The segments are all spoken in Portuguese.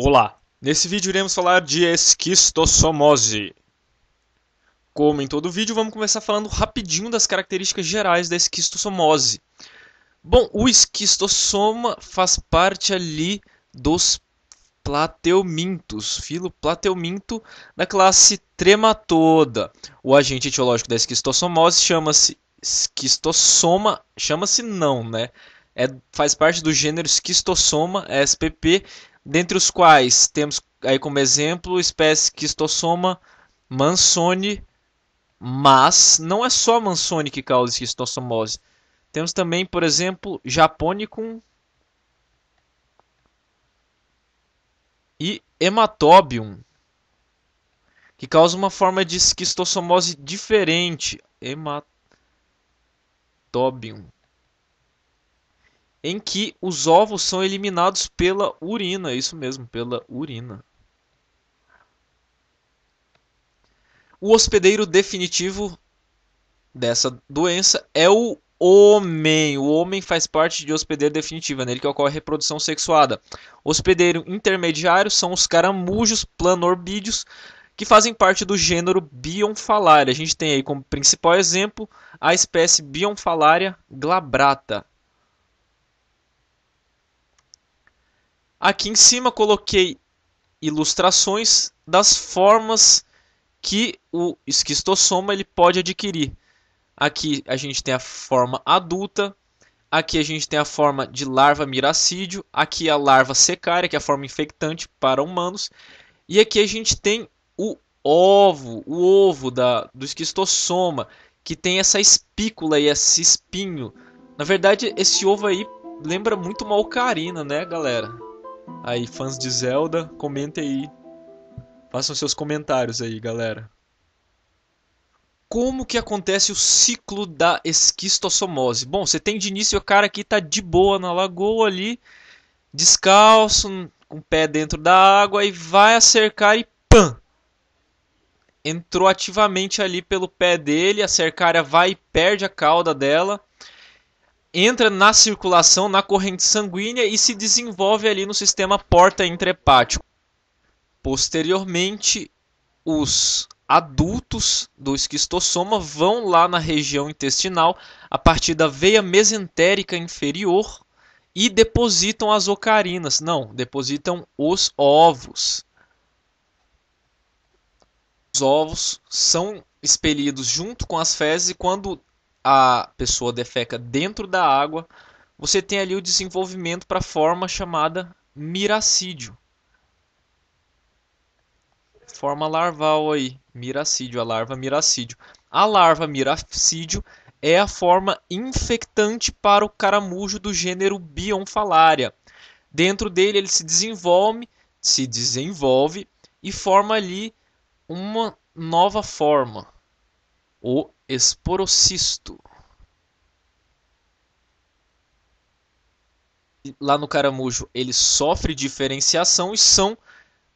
Olá! Nesse vídeo iremos falar de esquistossomose. Como em todo vídeo, vamos começar falando rapidinho das características gerais da esquistossomose. Bom, o esquistossoma faz parte ali dos plateumintos, filo plateuminto da classe trematoda. O agente etiológico da esquistossomose chama-se esquistossoma, chama-se não, né? É, faz parte do gênero esquistossoma, SPP, dentre os quais temos aí como exemplo espécies espécie esquistossoma, mansone, mas não é só mansone que causa esquistossomose. Temos também, por exemplo, japonicum e hematobium, que causa uma forma de esquistossomose diferente. Hematobium em que os ovos são eliminados pela urina, isso mesmo, pela urina. O hospedeiro definitivo dessa doença é o homem. O homem faz parte de hospedeiro definitivo, é nele que ocorre a reprodução sexuada. Hospedeiro intermediário são os caramujos planorbídeos, que fazem parte do gênero Bionfalaria. A gente tem aí como principal exemplo a espécie Bionfalaria glabrata. Aqui em cima coloquei ilustrações das formas que o esquistossoma ele pode adquirir. Aqui a gente tem a forma adulta, aqui a gente tem a forma de larva miracídio, aqui a larva secária, que é a forma infectante para humanos, e aqui a gente tem o ovo, o ovo da, do esquistossoma, que tem essa espícula e esse espinho. Na verdade, esse ovo aí lembra muito uma ocarina, né, galera? aí fãs de Zelda, comentem aí. Façam seus comentários aí, galera. Como que acontece o ciclo da esquistossomose? Bom, você tem de início o cara que tá de boa na lagoa ali, descalço, com o pé dentro da água e vai acercar e pã! Entrou ativamente ali pelo pé dele, a cercária vai e perde a cauda dela entra na circulação, na corrente sanguínea e se desenvolve ali no sistema porta intrahepático. Posteriormente, os adultos do esquistossoma vão lá na região intestinal a partir da veia mesentérica inferior e depositam as ocarinas. Não, depositam os ovos. Os ovos são expelidos junto com as fezes e quando a pessoa defeca dentro da água, você tem ali o desenvolvimento para a forma chamada miracídio. Forma larval aí, miracídio, a larva miracídio. A larva miracídio é a forma infectante para o caramujo do gênero Bionfalaria. Dentro dele ele se desenvolve, se desenvolve e forma ali uma nova forma, o esporocisto. Lá no caramujo, ele sofre diferenciação e são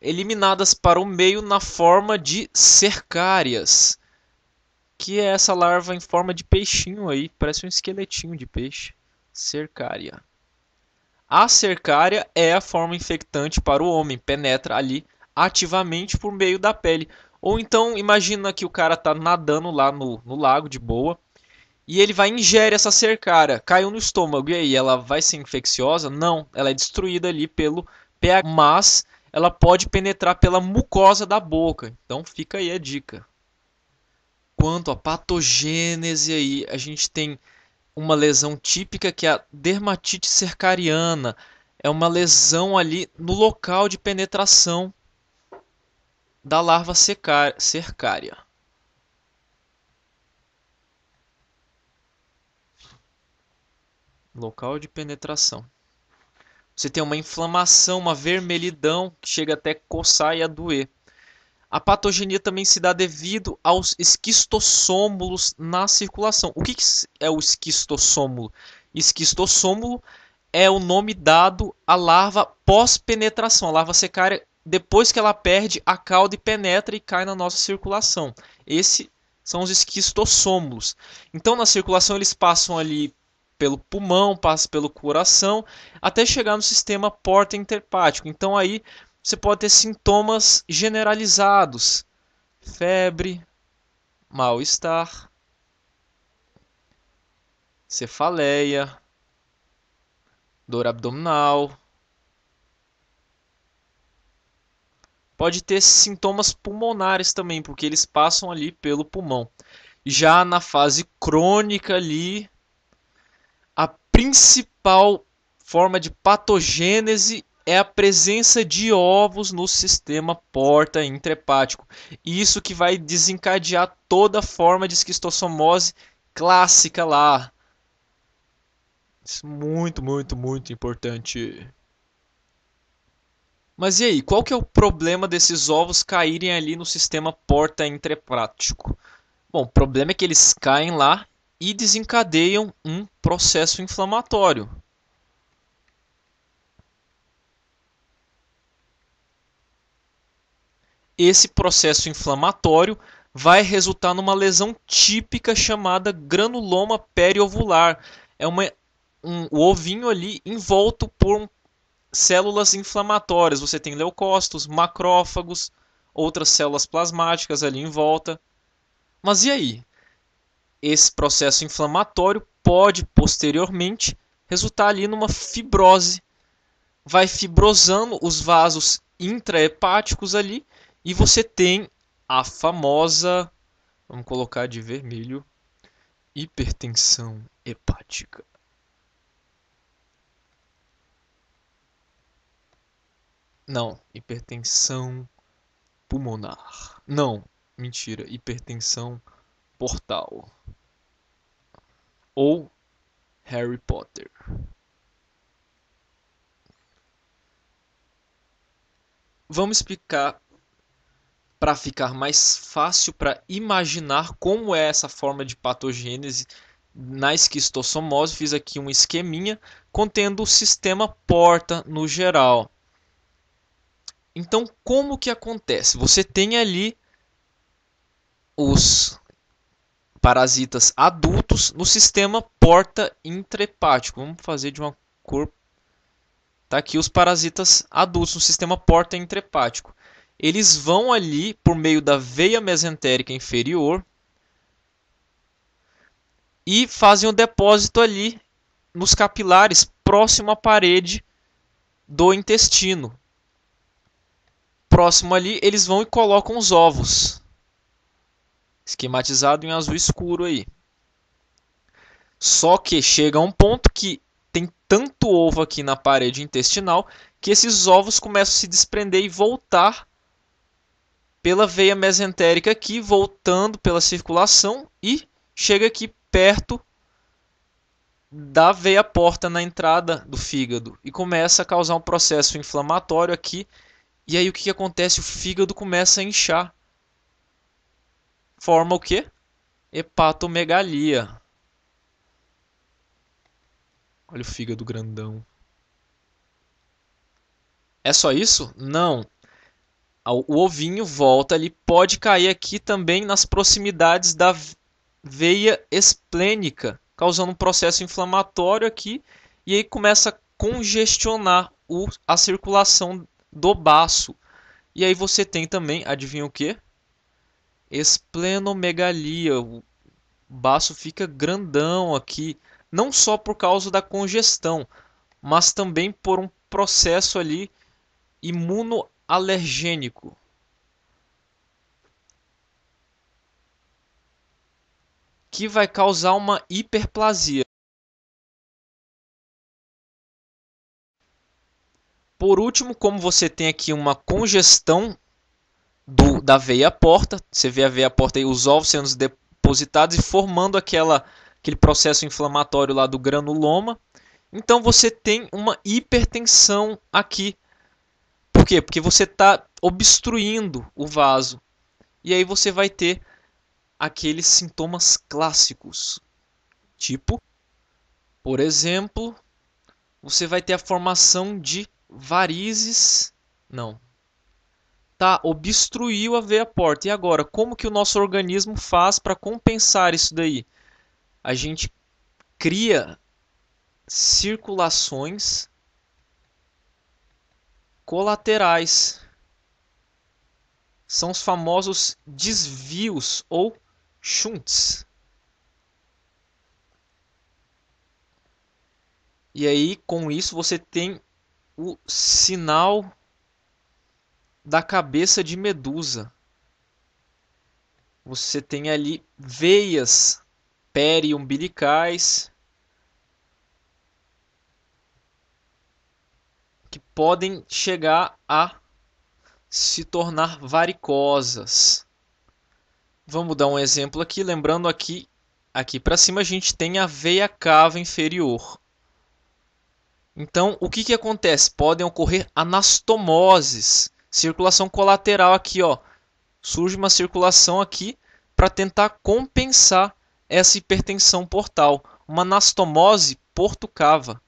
eliminadas para o meio na forma de cercárias, que é essa larva em forma de peixinho aí, parece um esqueletinho de peixe, cercária. A cercária é a forma infectante para o homem, penetra ali ativamente por meio da pele, ou então, imagina que o cara tá nadando lá no, no lago de boa. E ele vai ingere essa cercara, caiu no estômago e aí ela vai ser infecciosa? Não, ela é destruída ali pelo pH, mas ela pode penetrar pela mucosa da boca. Então fica aí a dica. Quanto à patogênese aí, a gente tem uma lesão típica que é a dermatite cercariana. É uma lesão ali no local de penetração da larva cercária local de penetração. Você tem uma inflamação, uma vermelhidão que chega até coçar e a doer. A patogenia também se dá devido aos esquistossômulos na circulação. O que, que é o esquistossômulo? Esquistossômulo é o nome dado à larva pós-penetração, a larva secária depois que ela perde a cauda e penetra e cai na nossa circulação. Esses são os esquistossomos. Então, na circulação, eles passam ali pelo pulmão, passam pelo coração, até chegar no sistema porta interpático. Então, aí você pode ter sintomas generalizados: febre, mal-estar, cefaleia, dor abdominal pode ter sintomas pulmonares também, porque eles passam ali pelo pulmão. Já na fase crônica ali, a principal forma de patogênese é a presença de ovos no sistema porta intrahepático. Isso que vai desencadear toda forma de esquistossomose clássica lá. Isso é muito, muito, muito importante. Mas e aí, qual que é o problema desses ovos caírem ali no sistema porta entreprático? Bom, o problema é que eles caem lá e desencadeiam um processo inflamatório. Esse processo inflamatório vai resultar numa lesão típica chamada granuloma periovular. É uma, um, o ovinho ali envolto por um células inflamatórias. Você tem leucócitos, macrófagos, outras células plasmáticas ali em volta. Mas e aí? Esse processo inflamatório pode posteriormente resultar ali numa fibrose. Vai fibrosando os vasos intrahepáticos ali e você tem a famosa, vamos colocar de vermelho, hipertensão hepática. Não, hipertensão pulmonar. Não, mentira, hipertensão portal. Ou Harry Potter. Vamos explicar para ficar mais fácil para imaginar como é essa forma de patogênese na esquistossomose. Fiz aqui um esqueminha contendo o sistema porta no geral. Então, como que acontece? Você tem ali os parasitas adultos no sistema porta intrahepático. Vamos fazer de uma cor. Tá aqui os parasitas adultos no sistema porta intrahepático. Eles vão ali por meio da veia mesentérica inferior e fazem o depósito ali nos capilares próximo à parede do intestino próximo ali, eles vão e colocam os ovos. Esquematizado em azul escuro aí. Só que chega a um ponto que tem tanto ovo aqui na parede intestinal que esses ovos começam a se desprender e voltar pela veia mesentérica aqui, voltando pela circulação e chega aqui perto da veia porta na entrada do fígado e começa a causar um processo inflamatório aqui e aí o que, que acontece? O fígado começa a inchar. Forma o quê? Hepatomegalia. Olha o fígado grandão. É só isso? Não. O ovinho volta, ele pode cair aqui também nas proximidades da veia esplênica, causando um processo inflamatório aqui, e aí começa a congestionar a circulação do baço. E aí você tem também, adivinha o que? Esplenomegalia. O baço fica grandão aqui, não só por causa da congestão, mas também por um processo ali imunoalergênico. Que vai causar uma hiperplasia. Por último, como você tem aqui uma congestão do, da veia porta, você vê a veia porta e os ovos sendo depositados e formando aquela, aquele processo inflamatório lá do granuloma. Então você tem uma hipertensão aqui. Por quê? Porque você está obstruindo o vaso. E aí você vai ter aqueles sintomas clássicos. Tipo, por exemplo, você vai ter a formação de varizes. Não. Tá, obstruiu a veia porta. E agora, como que o nosso organismo faz para compensar isso daí? A gente cria circulações colaterais. São os famosos desvios ou shunts. E aí, com isso, você tem o sinal da cabeça de medusa. Você tem ali veias periumbilicais que podem chegar a se tornar varicosas. Vamos dar um exemplo aqui, lembrando aqui, aqui para cima a gente tem a veia cava inferior. Então, o que, que acontece? Podem ocorrer anastomoses, circulação colateral aqui, ó. Surge uma circulação aqui para tentar compensar essa hipertensão portal, uma anastomose portucava.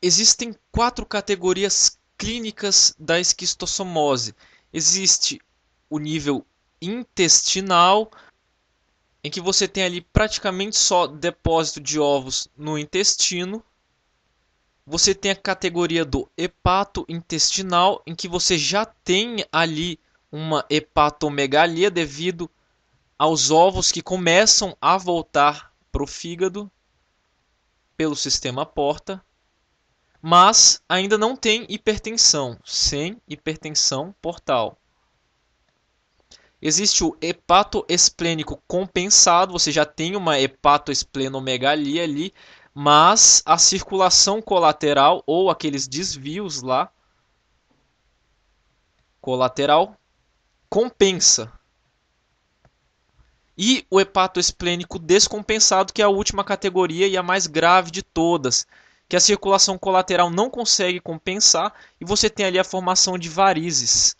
Existem quatro categorias clínicas da esquistossomose. Existe o nível intestinal, em que você tem ali praticamente só depósito de ovos no intestino. Você tem a categoria do hepato intestinal, em que você já tem ali uma hepatomegalia devido aos ovos que começam a voltar para o fígado pelo sistema porta, mas ainda não tem hipertensão, sem hipertensão portal. Existe o hepato esplênico compensado, você já tem uma hepatoesplenomegalia ali, mas a circulação colateral ou aqueles desvios lá colateral compensa. E o hepato esplênico descompensado, que é a última categoria e a mais grave de todas, que a circulação colateral não consegue compensar e você tem ali a formação de varizes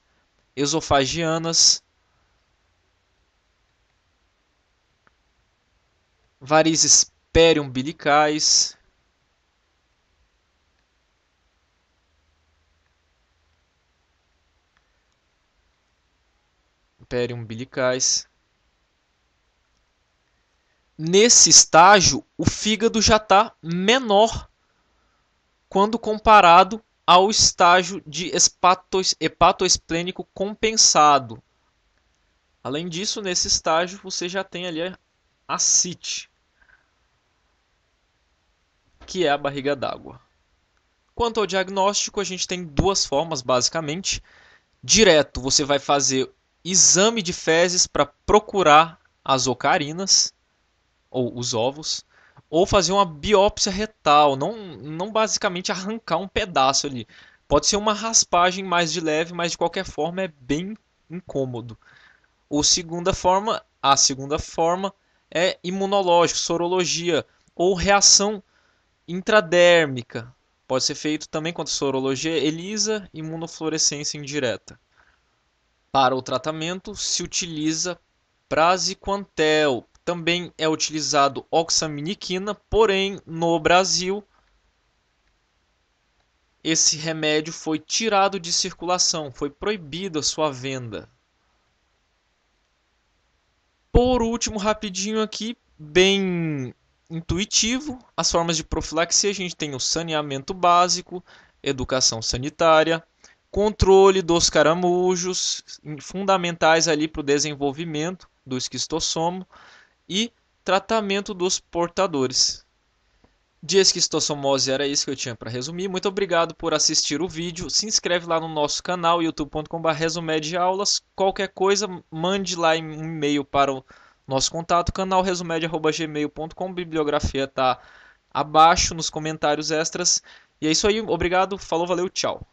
esofagianas, varizes periumbilicais, periumbilicais. Nesse estágio, o fígado já está menor quando comparado ao estágio de hepatoesplênico compensado. Além disso, nesse estágio você já tem ali a CIT que é a barriga d'água. Quanto ao diagnóstico, a gente tem duas formas basicamente. Direto, você vai fazer exame de fezes para procurar as ocarinas ou os ovos, ou fazer uma biópsia retal, não, não basicamente arrancar um pedaço ali. Pode ser uma raspagem mais de leve, mas de qualquer forma é bem incômodo. segunda forma, a segunda forma é imunológico, sorologia ou reação intradérmica. Pode ser feito também a sorologia ELISA imunofluorescência indireta. Para o tratamento se utiliza praziquantel. Também é utilizado oxaminiquina, porém no Brasil esse remédio foi tirado de circulação, foi proibida sua venda. Por último, rapidinho aqui, bem intuitivo. As formas de profilaxia a gente tem o saneamento básico, educação sanitária, controle dos caramujos, fundamentais ali para o desenvolvimento do esquistossomo e tratamento dos portadores. De esquistossomose era isso que eu tinha para resumir. Muito obrigado por assistir o vídeo. Se inscreve lá no nosso canal youtubecom resumedeaulas aulas. Qualquer coisa, mande lá um e-mail para o nosso contato, canal resumed.gmail.com, bibliografia tá abaixo nos comentários extras. E é isso aí, obrigado, falou, valeu, tchau.